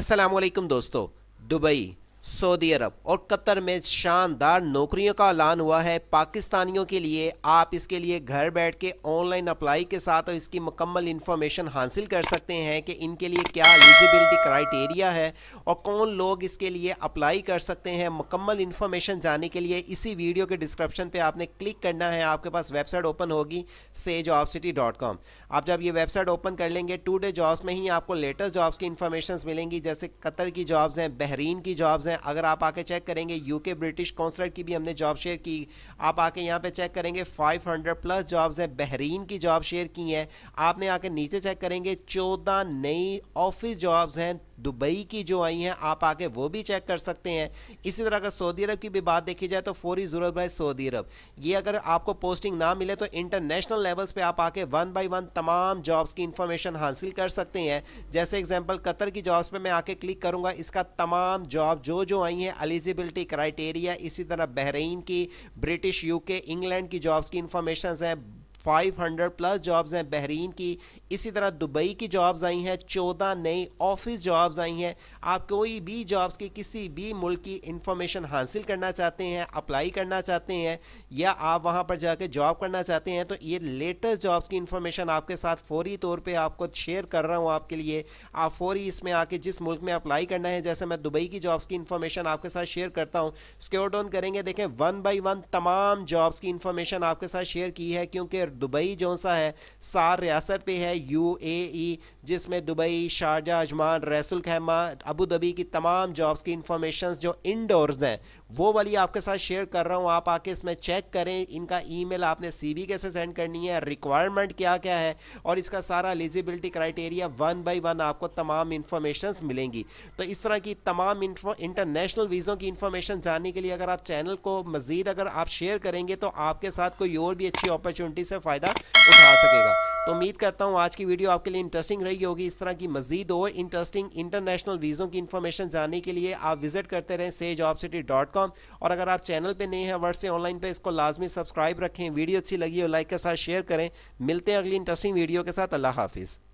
असलकम दोस्तों Dubai Saudi अरब और कतर में शानदार नौकरियों का ऐलान हुआ है पाकिस्तानियों के लिए आप इसके लिए घर बैठ के ऑनलाइन अप्लाई के साथ और इसकी मुकम्मल इन्फॉर्मेशन हासिल कर सकते हैं कि इनके लिए क्या एलिजिबिलिटी क्राइटेरिया है और कौन लोग इसके लिए अप्लाई कर सकते हैं मुकम्मल इन्फॉर्मेशन जाने के लिए इसी वीडियो के डिस्क्रिप्शन पर आपने क्लिक करना है आपके पास वेबसाइट ओपन होगी से जॉब सिटी डॉट कॉम आप जब ये वेबसाइट ओपन कर लेंगे टू डे जॉब्स में ही आपको लेटेस्ट जॉब्स की इन्फॉर्मेशन मिलेंगी जैसे कतर की जॉब्स हैं बहरीन की जॉब्स हैं हैं अगर आप आके चेक करेंगे यूके ब्रिटिश कौंसलेट की भी हमने जॉब शेयर की आप आके यहाँ पे चेक करेंगे 500 प्लस जॉब्स हैं बहरीन की जॉब शेयर की हैं आपने आके नीचे चेक करेंगे 14 नई ऑफिस जॉब्स हैं दुबई की जो आई हैं आप आके वो भी चेक कर सकते हैं इसी तरह अगर सऊदी अरब की भी बात देखी जाए तो फौरी ज़रूरत बाय सऊदी अरब ये अगर आपको पोस्टिंग ना मिले तो इंटरनेशनल लेवल्स पे आप आके वन बाय वन तमाम जॉब्स की इंफॉर्मेशन हासिल कर सकते हैं जैसे एग्जांपल कतर की जॉब्स पे मैं आके क्लिक करूंगा इसका तमाम जॉब जो जो आई हैं एलिजिबिलिटी क्राइटेरिया इसी तरह बहरीन की ब्रिटिश यूके इंग्लैंड की जॉब्स की इंफॉर्मेशन हैं 500 प्लस जॉब्स हैं बहरीन की इसी तरह दुबई की जॉब्स आई हैं 14 नई ऑफिस जॉब्स आई हैं आप कोई भी जॉब्स की किसी भी मुल्क की इंफॉर्मेशन हासिल करना चाहते हैं अप्लाई करना चाहते हैं या आप वहां पर जाके जॉब करना चाहते हैं तो ये लेटेस्ट जॉब्स की इंफॉर्मेशन आपके साथ फौरी तौर पर आपको शेयर कर रहा हूँ आपके लिए आप फौरी इसमें आके जिस मुल्क में अप्लाई करना है जैसे मैं दुबई की जॉब्स की इंफॉर्मेशन आपके साथ शेयर करता हूँ स्क्योर डाउन करेंगे देखें वन बाई वन तमाम जॉब्स की इन्फॉर्मेशन आपके साथ शेयर की है क्योंकि दुबई जो सा है सार रियासत पे है यू ए e, जिसमें Dubai Sharjah Ajman Ras al Khaimah Abu Dhabi की तमाम जॉब्स की इंफॉर्मेशन जो इनडोर्स हैं वो वाली आपके साथ शेयर कर रहा हूँ आप आके इसमें चेक करें इनका ईमेल आपने सीवी कैसे सेंड करनी है रिक्वायरमेंट क्या क्या है और इसका सारा eligibility criteria one by one आपको तमाम इन्फॉर्मेशन मिलेंगी तो इस तरह की तमाम इंटरनेशनल वीज़ों की इन्फॉर्मेशन जानने के लिए अगर आप चैनल को मज़ीद अगर आप शेयर करेंगे तो आपके साथ कोई और भी अच्छी अपॉर्चुनिटी से फ़ायदा उठा सकेगा तो उम्मीद करता हूँ आज की वीडियो आपके लिए इंटरेस्टिंग रही होगी इस तरह की मजीद और इंटरेस्टिंग इंटरनेशनल वीज़ों की इन्फॉर्मेशन जानने के लिए आप विजिट करते रहें से जॉब सिटी डॉट कॉम और अगर आप चैनल पर नए हैं वर्ड से ऑनलाइन पर इसको लाजमी सब्सक्राइब रखें वीडियो अच्छी लगी हो लाइक के साथ शेयर करें मिलते हैं अगली इंटरेस्टिंग वीडियो के साथ अल्लाह हाफिज़